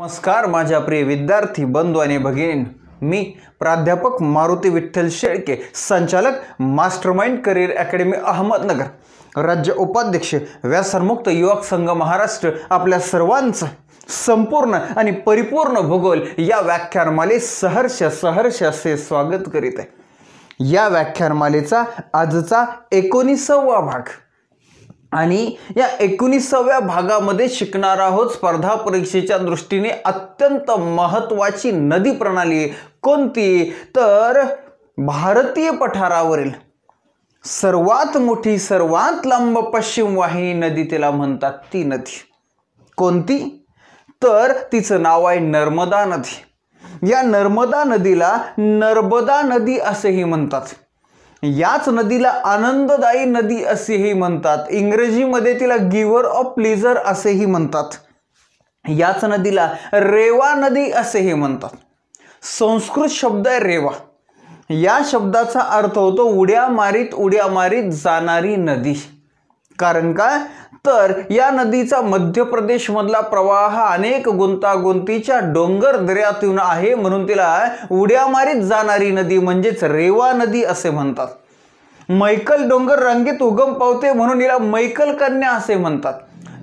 नमस्कार माझ्या प्रिय विद्यार्थी बंधू आणि भगिनी मी प्राध्यापक मारुती विठ्ठल शेळके संचालक मास्टरमाइंड करिअर अकॅडमी अहमदनगर राज्य उपाध्यक्ष व्यासनमुक्त युवक संघ महाराष्ट्र आपल्या सर्वांचं संपूर्ण आणि परिपूर्ण भूगोल या व्याख्यानमाले सहर्ष सहर्ष असे स्वागत करीत आहे या व्याख्यानमालेचा आजचा एकोणीसावा भाग आणि या एकोणीसाव्या भागामध्ये शिकणार आहोत स्पर्धा परीक्षेच्या दृष्टीने अत्यंत महत्त्वाची नदी प्रणाली कोणती तर भारतीय पठारावरील सर्वात मोठी सर्वात लांब पश्चिम वाहिनी नदी तिला म्हणतात ती नदी कोणती तर तिचं नाव आहे नर्मदा नदी या नर्मदा नदीला नर्मदा नदी असेही म्हणतात याच नदीला आनंददायी नदी असेही म्हणतात इंग्रजीमध्ये तिला गिवर ऑफ प्लेजर असेही म्हणतात याच नदीला रेवा नदी असेही म्हणतात संस्कृत शब्द आहे रेवा या शब्दाचा अर्थ होतो उड्या मारीत उड्या मारीत जाणारी नदी कारण काय तर या नदीचा मध्य प्रदेशमधला प्रवाह अनेक गुंतागुंतीच्या डोंगर दर्यातून आहे म्हणून तिला उड्या मारीत जाणारी नदी म्हणजेच रेवा नदी असे म्हणतात मैकल डोंगर रंगीत उगम पावते म्हणून तिला मैकल कन्या असे म्हणतात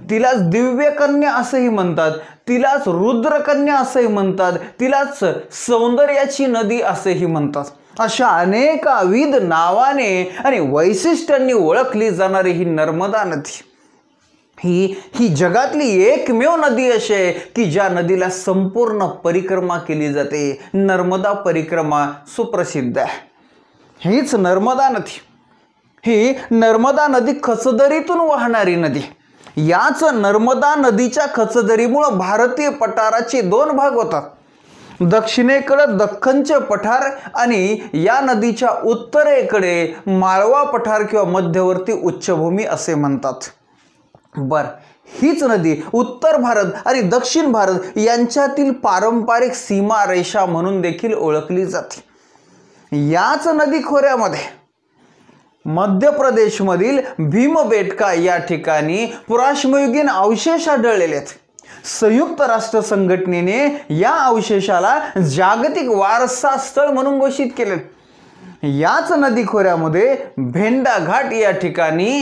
तिलाच दिव्य कन्या असंही म्हणतात तिलाच रुद्रकन्या असंही म्हणतात तिलाच सौंदर्याची नदी असेही म्हणतात अशा अनेक विध नावाने आणि वैशिष्ट्यांनी ओळखली जाणारी ही नर्मदा नदी ही ही जगातली एकमेव नदी अशी आहे की ज्या नदीला संपूर्ण परिक्रमा केली जाते नर्मदा परिक्रमा सुप्रसिद्ध आहे हीच नर्मदा नदी ही नर्मदा नदी खचदरीतून वाहणारी नदी याच नर्मदा नदीच्या खचदरीमुळं भारतीय पठाराचे दोन भाग होतात दक्षिणेकडं दख्खनचे पठार आणि या नदीच्या उत्तरेकडे माळवा पठार किंवा मध्यवर्ती उच्चभूमी असे म्हणतात बर हीच नदी उत्तर भारत आणि दक्षिण भारत यांच्यातील पारंपरिक सीमा रेषा म्हणून देखील ओळखली जाते याच नदी खोऱ्यामध्ये मध्य प्रदेशमधील भीमबेटका या ठिकाणी पुराश्मयुगीन अवशेष आढळलेले आहेत संयुक्त राष्ट्र संघटनेने या अवशेषाला जागतिक वारसा स्थळ म्हणून घोषित केले याच नदी खोऱ्यामध्ये भेंडा घाट या ठिकाणी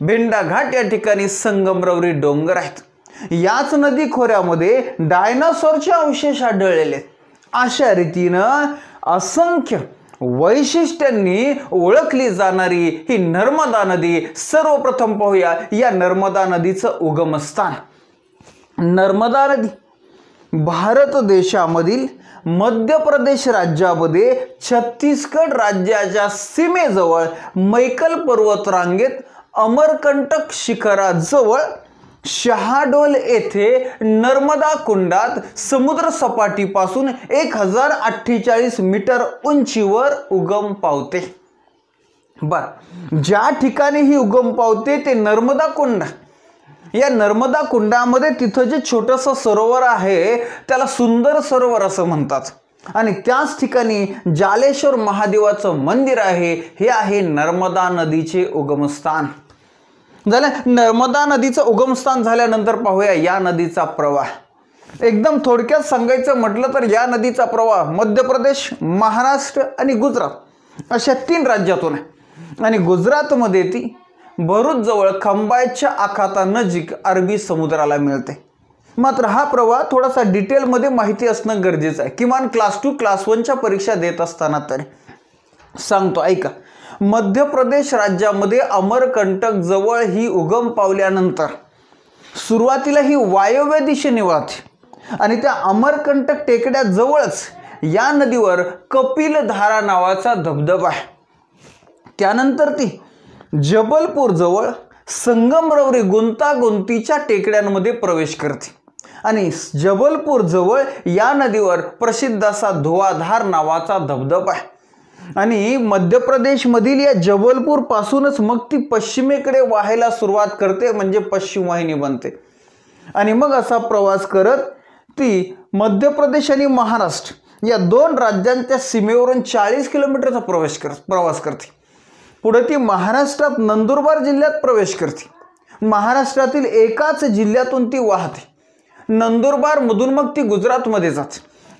भेंडा घाट या ठिकाणी संगमरवरी डोंगर आहेत याच नदी खोऱ्यामध्ये डायनासोरचे अवशेष आढळलेले आहेत अशा रीतीनं असंख्य वैशिष्ट्यांनी ओळखली जाणारी ही नर्मदा नदी सर्वप्रथम पाहूया या नर्मदा नदीचं उगमस्थान नर्मदा नदी भारत देशामधील मध्य प्रदेश राज्यामध्ये छत्तीसगड राज्याच्या सीमेजवळ मैकल पर्वतरांगेत अमरकंटक शिखराजवळ शहाडोल येथे नर्मदा कुंडात समुद्र सपाटीपासून एक हजार अठ्ठेचाळीस मीटर उंचीवर उगम पावते बर ज्या ठिकाणी ही उगम पावते ते नर्मदा कुंड या नर्मदा कुंडामध्ये तिथं जे छोटस सरोवर आहे त्याला सुंदर सरोवर असं म्हणतात आणि त्याच ठिकाणी जालेश्वर महादेवाचं मंदिर आहे हे आहे नर्मदा नदीचे उगमस्थान झालं नर्मदा नदीचं उगमस्थान झाल्यानंतर पाहूया या नदीचा प्रवाह एकदम थोडक्यात सांगायचं म्हटलं तर या नदीचा प्रवाह मध्य प्रदेश महाराष्ट्र आणि गुजरात अशा तीन राज्यातून आहे आणि गुजरातमध्ये ती भरूचजवळ खंबायच्या आखातानजीक अरबी समुद्राला मिळते मात्र हा प्रवाह थोडासा डिटेलमध्ये माहिती असणं गरजेचं आहे किमान क्लास टू क्लास वनच्या परीक्षा देत असताना तरी सांगतो ऐका मध्य प्रदेश राज्यामध्ये अमरकंटक जवळ ही उगम पावल्यानंतर सुरुवातीला ही वायव्य दिशेने वाहते आणि त्या अमरकंटक टेकड्याजवळच या नदीवर कपिलधारा नावाचा धबधबा आहे त्यानंतर ती जबलपूरजवळ संगमरवरी गुंतागुंतीच्या टेकड्यांमध्ये प्रवेश करते आणि जबलपूरजवळ या नदीवर प्रसिद्ध असा धुवाधार नावाचा धबधबा आहे आणि मध्य प्रदेशमधील या पासूनच मग ती पश्चिमेकडे व्हायला सुरुवात करते म्हणजे पश्चिम वाहिनी बनते आणि मग असा प्रवास करत ती मध्य प्रदेश आणि महाराष्ट्र या दोन राज्यांच्या सीमेवरून चाळीस किलोमीटरचा प्रवेश कर प्रवास करते पुढे ती महाराष्ट्रात नंदुरबार जिल्ह्यात प्रवेश करते महाराष्ट्रातील एकाच जिल्ह्यातून ती वाहते नंदुरबारमधून मग ती गुजरातमध्ये जाते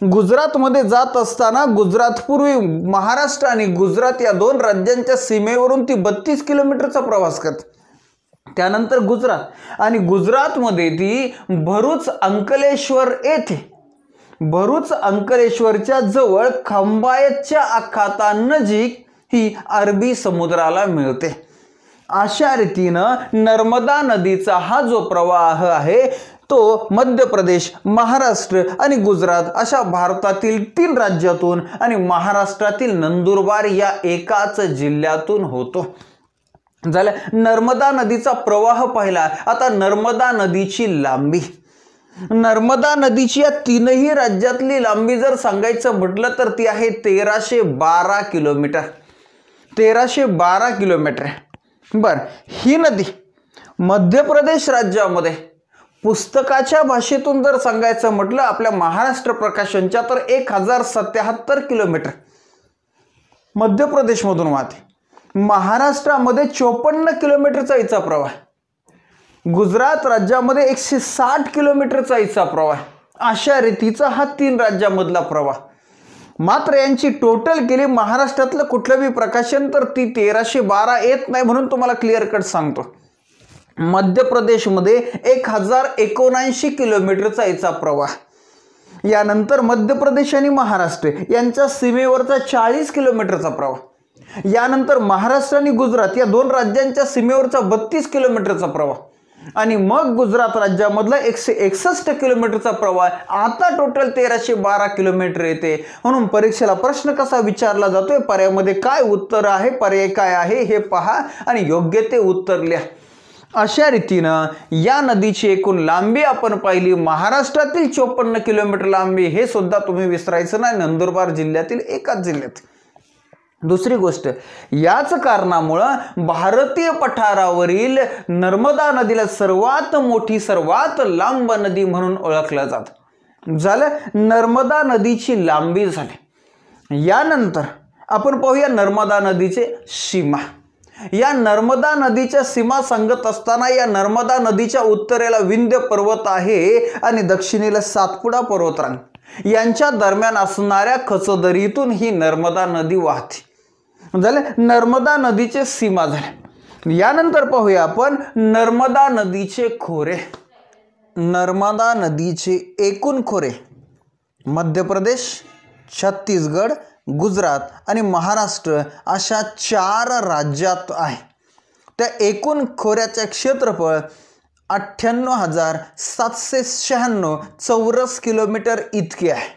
गुजरातमध्ये जात असताना गुजरात पूर्वी महाराष्ट्र आणि गुजरात या दोन राज्यांच्या सीमेवरून ती बत्तीस किलोमीटरचा प्रवास करते त्यानंतर गुजरात आणि गुजरातमध्ये ती भरूच अंकलेश्वर येथे भरूच अंकलेश्वरच्या जवळ खंबायतच्या आखातानजीक ही अरबी समुद्राला मिळते अशा रीतीनं नर्मदा नदीचा हा जो प्रवाह आहे तो मध्य प्रदेश महाराष्ट्र आणि गुजरात अशा भारतातील तीन राज्यातून आणि महाराष्ट्रातील नंदुरबार या एकाच जिल्ह्यातून होतो झालं नर्मदा नदीचा प्रवाह पाहिला आता नर्मदा नदीची लांबी नर्मदा नदीची या तीनही राज्यातली लांबी जर सांगायचं म्हटलं तर ती आहे तेराशे बारा किलोमीटर तेराशे बारा किलोमीटर बर ही नदी मध्य प्रदेश राज्यामध्ये पुस्तकाच्या भाषेतून जर सांगायचं म्हटलं आपल्या महाराष्ट्र प्रकाशनच्या तर एक हजार सत्याहत्तर किलोमीटर मध्य प्रदेशमधून वाहते महाराष्ट्रामध्ये चोपन्न किलोमीटरचा इचा प्रवाह गुजरात राज्यामध्ये एकशे साठ किलोमीटरचा इचा प्रवाह अशा रीतीचा हा तीन राज्यांमधला प्रवाह मात्र यांची टोटल केली महाराष्ट्रातलं कुठलं बी प्रकाशन तर ती तेराशे बारा येत नाही म्हणून तुम्हाला क्लिअर कट सांगतो मध्य प्रदेशमध्ये एक हजार एकोणऐंशी किलोमीटरचा याचा प्रवाह यानंतर मध्य प्रदेश आणि महाराष्ट्र यांच्या सीमेवरचा चाळीस किलोमीटरचा प्रवाह यानंतर महाराष्ट्र आणि गुजरात या दोन राज्यांच्या सीमेवरचा बत्तीस किलोमीटरचा प्रवाह आणि मग गुजरात राज्यामधला एकशे एकसष्ट किलोमीटरचा प्रवाह आता टोटल तेराशे बारा किलोमीटर येते म्हणून परीक्षेला प्रश्न कसा विचारला जातोय पर्यायामध्ये काय उत्तर आहे पर्याय काय आहे हे पहा आणि योग्य ते उत्तर लिहा अशा रीतीनं या नदीची एकूण लांबी आपण पाहिली महाराष्ट्रातील चोपन्न किलोमीटर लांबी हे सुद्धा तुम्ही विसरायचं नाही नंदुरबार जिल्ह्यातील एकाच जिल्ह्यात दुसरी गोष्ट याच कारणामुळं भारतीय पठारावरील नर्मदा नदीला सर्वात मोठी सर्वात लांब नदी म्हणून ओळखलं जात झालं नर्मदा नदीची लांबी झाली यानंतर आपण पाहूया नर्मदा नदीचे सीमा या नर्मदा नदीच्या सीमा सांगत असताना या नर्मदा नदीच्या उत्तरेला विंध्य पर्वत आहे आणि दक्षिणेला सातपुडा पर्वतरांग यांच्या दरम्यान असणाऱ्या खचदरीतून ही नर्मदा नदी वाहते झाले नर्मदा नदीचे सीमा झाले यानंतर पाहूया आपण नर्मदा नदीचे खोरे नर्मदा नदीचे एकूण खोरे मध्य प्रदेश छत्तीसगड गुजरात आणि महाराष्ट्र अशा चार राज्यात आहे त्या एकूण खोऱ्याचे क्षेत्रफळ अठ्ठ्याण्णव हजार सातशे शहाण्णव चौरस किलोमीटर इतके आहे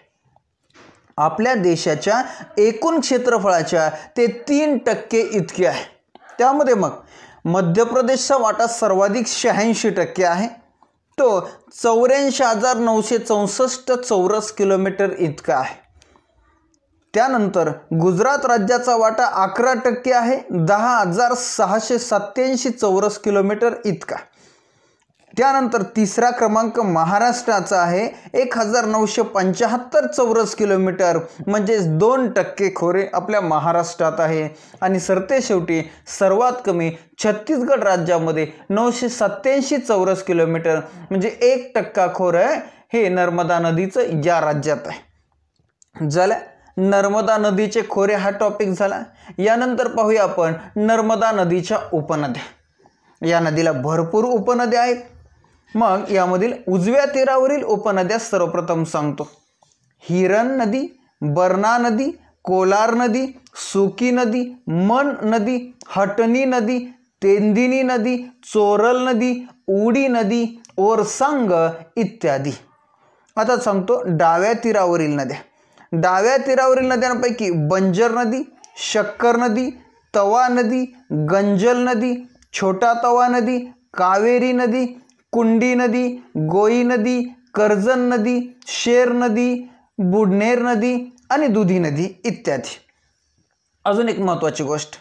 आपल्या देशाच्या एकूण क्षेत्रफळाच्या ते तीन टक्के इतके आहे त्यामध्ये मग मध्य प्रदेशचा वाटा सर्वाधिक शहाऐंशी टक्के आहे तो चौऱ्याऐंशी हजार नऊशे चौसष्ट चौरस किलोमीटर इतका आहे त्यानंतर गुजरात राज्याचा वाटा अकरा टक्के आहे दहा हजार सहाशे सत्त्याऐंशी चौरस किलोमीटर इतका त्यानंतर तिसरा क्रमांक महाराष्ट्राचा आहे एक हजार नऊशे पंच्याहत्तर चौरस किलोमीटर म्हणजेच दोन टक्के खोरे आपल्या महाराष्ट्रात आहे आणि सरते शेवटी सर्वात कमी छत्तीसगड राज्यामध्ये नऊशे सत्त्याऐंशी चौरस किलोमीटर म्हणजे एक टक्का खोरं हे नर्मदा नदीचं या राज्यात आहे झालं नर्मदा नदीचे खोरे हा टॉपिक झाला यानंतर पाहूया आपण नर्मदा नदीच्या उपनद्या या नदीला भरपूर उपनद्या आहेत मग यामधील उजव्या तीरावरील उपनद्या सर्वप्रथम सांगतो हिरण नदी बरना नदी कोलार नदी सुकी नदी मन नदी हटनी नदी तेंदिनी नदी चोरल नदी उडी नदी ओरसांग इत्यादी आता सांगतो डाव्या तीरावरील नद्या डाव्या तीरावरील नद्यांपैकी बंजर नदी शक्कर नदी तवा नदी गंजल नदी छोटा तवा नदी कावेरी नदी कुंडी नदी गोई नदी कर्जन नदी शेर नदी बुडनेर नदी आणि दुधी नदी इत्यादी अजून एक महत्त्वाची गोष्ट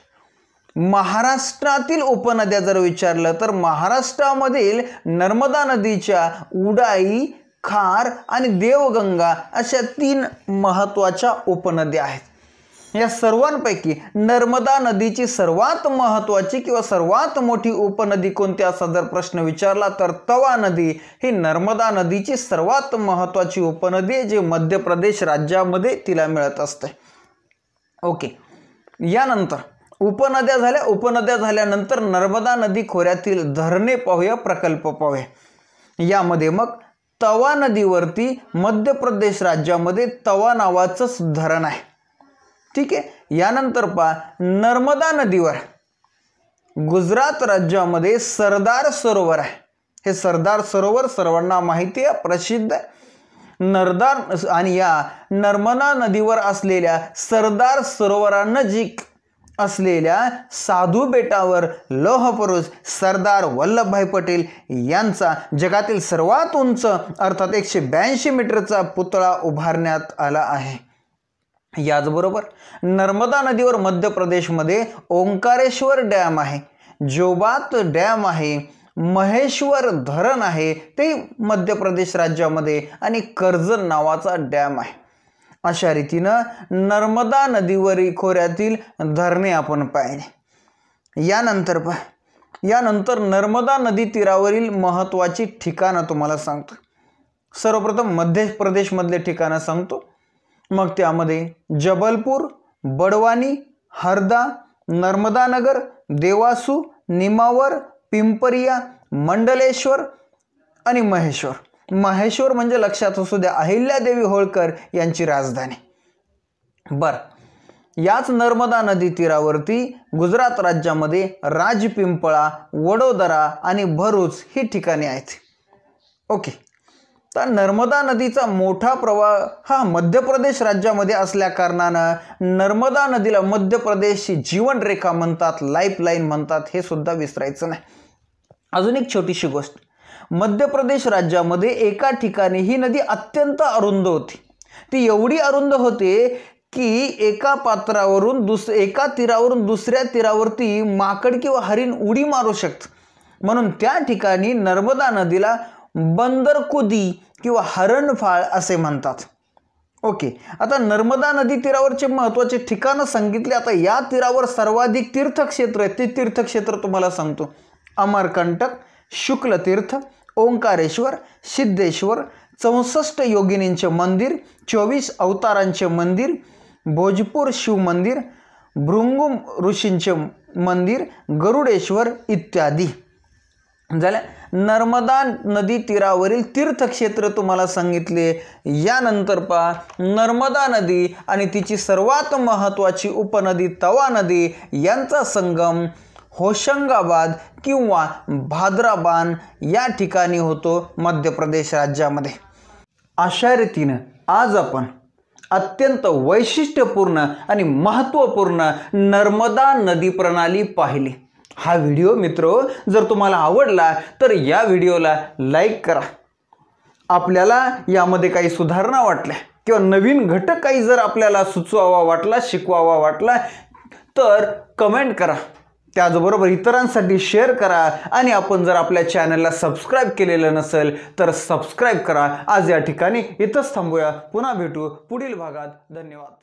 महाराष्ट्रातील उपनद्या जर विचारलं तर महाराष्ट्रामधील नर्मदा नदीच्या उडाई खार आणि देवगंगा अशा तीन महत्त्वाच्या उपनद्या आहेत या सर्वांपैकी नर्मदा नदीची सर्वात महत्वाची किंवा सर्वात मोठी उपनदी कोणती असा जर प्रश्न विचारला तर तवा नदी ही नर्मदा नदीची सर्वात महत्त्वाची उपनदी आहे जी मध्य प्रदेश राज्यामध्ये तिला मिळत असते ओके यानंतर उपनद्या झाल्या उपनद्या झाल्यानंतर नर्मदा नदी खोऱ्यातील धरणे पाहूया प्रकल्प पाहूया यामध्ये मग तवा नदीवरती मध्य प्रदेश राज्यामध्ये तवा नावाचं धरण आहे ठीक आहे यानंतर पहा नर्मदा नदीवर गुजरात राज्यामध्ये सरदार सरोवर आहे हे सरदार सरोवर सर्वांना माहिती आहे प्रसिद्ध नरदार आणि या नर्मदा नदीवर असलेल्या सरदार सरोवरानजीक असलेल्या साधू बेटावर लोहपुरुष सरदार वल्लभभाई पटेल यांचा जगातील सर्वात उंच अर्थात एकशे ब्याऐंशी मीटरचा पुतळा उभारण्यात आला आहे याचबरोबर नर्मदा नदीवर मध्य प्रदेशमध्ये ओंकारेश्वर डॅम आहे जोबात डॅम आहे महेश्वर धरण आहे ते मध्य प्रदेश राज्यामध्ये आणि कर्जन नावाचा डॅम आहे अशा रीतीनं नर्मदा नदीवरील खोऱ्यातील धरणे आपण पाहिले यानंतर पा यानंतर नर्मदा नदी तीरावरील महत्त्वाची ठिकाणं तुम्हाला सांगतो सर्वप्रथम मध्य प्रदेशमधले ठिकाणं सांगतो मग त्यामध्ये जबलपूर बडवानी हरदा नर्मदानगर देवासू निमावर पिंपरिया मंडलेश्वर आणि महेश्वर महेश्वर म्हणजे लक्षात असू द्या अहिल्यादेवी होळकर यांची राजधानी बरं याच नर्मदा नदी तीरावरती गुजरात राज्यामध्ये राजपिंपळा वडोदरा आणि भरूच ही ठिकाणे आहेत ओके तर नर्मदा नदीचा मोठा प्रवाह हा मध्य प्रदेश राज्यामध्ये असल्याकारणानं नर्मदा नदीला मध्य प्रदेशची जीवनरेखा म्हणतात लाईन म्हणतात हे सुद्धा विसरायचं नाही अजून एक छोटीशी गोष्ट मध्य प्रदेश राज्यामध्ये एका ठिकाणी ही नदी अत्यंत अरुंद होती ती एवढी अरुंद होते की एका पात्रावरून दुस एका तीरावरून दुसऱ्या तीरावरती माकड किंवा हरिण उडी मारू शकत म्हणून त्या ठिकाणी नर्मदा नदीला बंदरकुदी किंवा हरणफाळ असे म्हणतात ओके आता नर्मदा नदी तीरावरचे महत्त्वाचे ठिकाणं सांगितले आता या तीरावर सर्वाधिक तीर्थक्षेत्र आहे ते तीर्थक्षेत्र तुम्हाला सांगतो अमरकंटक शुक्लतीर्थ ओंकारेश्वर सिद्धेश्वर चौसष्ट योगिनींचे मंदिर चोवीस अवतारांचे मंदिर भोजपूर शिव मंदिर भृंगुम ऋषींचे मंदिर गरुडेश्वर इत्यादी झाल्या नर्मदा नदी तीरावरील तीर्थक्षेत्र तुम्हाला सांगितले यानंतर पहा नर्मदा नदी आणि तिची सर्वात महत्त्वाची उपनदी तवा नदी यांचा संगम होशंगाबाद किंवा भाद्राबान या ठिकाणी होतो मध्य प्रदेश राज्यामध्ये अशा रीतीनं आज आपण अत्यंत वैशिष्ट्यपूर्ण आणि महत्त्वपूर्ण नर्मदा नदी प्रणाली पाहिली हा व्हिडिओ मित्र जर तुम्हाला आवडला तर या व्हिडिओला लाईक करा आपल्याला यामध्ये काही सुधारणा वाटल्या किंवा नवीन घटक काही जर आपल्याला सुचवावा वाटला शिकवावा वाटला तर कमेंट करा त्याचबरोबर इतरांसाठी शेअर करा आणि आपण जर आपल्या चॅनलला सबस्क्राईब केलेलं नसेल तर सबस्क्राईब करा आज या ठिकाणी इथंच थांबूया पुन्हा भेटू पुढील भागात धन्यवाद